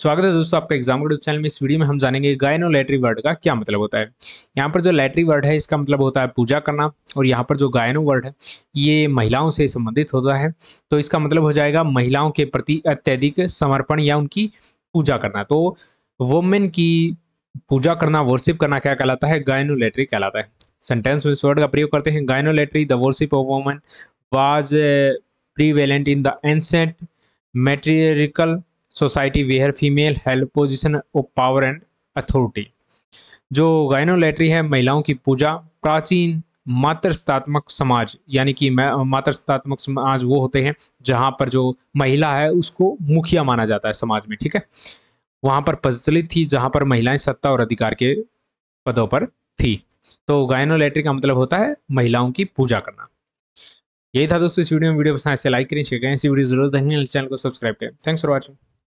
स्वागत है दोस्तों आपका एग्जाम यूट्यूब चैनल में इस वीडियो में हम जानेंगे गायनोलैट्री वर्ड का क्या मतलब होता है यहाँ पर जो लैट्री वर्ड है इसका मतलब होता है पूजा करना और यहाँ पर जो गायनो वर्ड है ये महिलाओं से संबंधित होता है तो इसका मतलब हो जाएगा महिलाओं के प्रति अत्यधिक समर्पण या उनकी पूजा करना तो वोमेन की पूजा करना वर्शिप करना क्या कहलाता है गायनोलेटरी कहलाता है सेंटेंस में इस वर्ड का प्रयोग करते हैं gynolatry the worship of women was prevalent in the ancient matriarchal society where female held position of power and authority जो गायनोलेट्री है महिलाओं की पूजा प्राचीन मातृस्तात्मक समाज यानी कि मातृस्तात्मक समाज वो होते हैं जहाँ पर जो महिला है उसको मुखिया माना जाता है समाज में ठीक है वहाँ पर प्रचलित थी जहाँ पर महिलाएं सत्ता और अधिकार के पदों पर थी तो गायनोलेट्री का मतलब होता है महिलाओं की पूजा करना यही था दोस्तों इस वीडियो में वीडियो पसंद ऐसे तो लाइक करें शेयर करें ऐसी वीडियो जरूर देखें चैनल को सब्सक्राइब करें थैंक्स फॉर वॉचिंग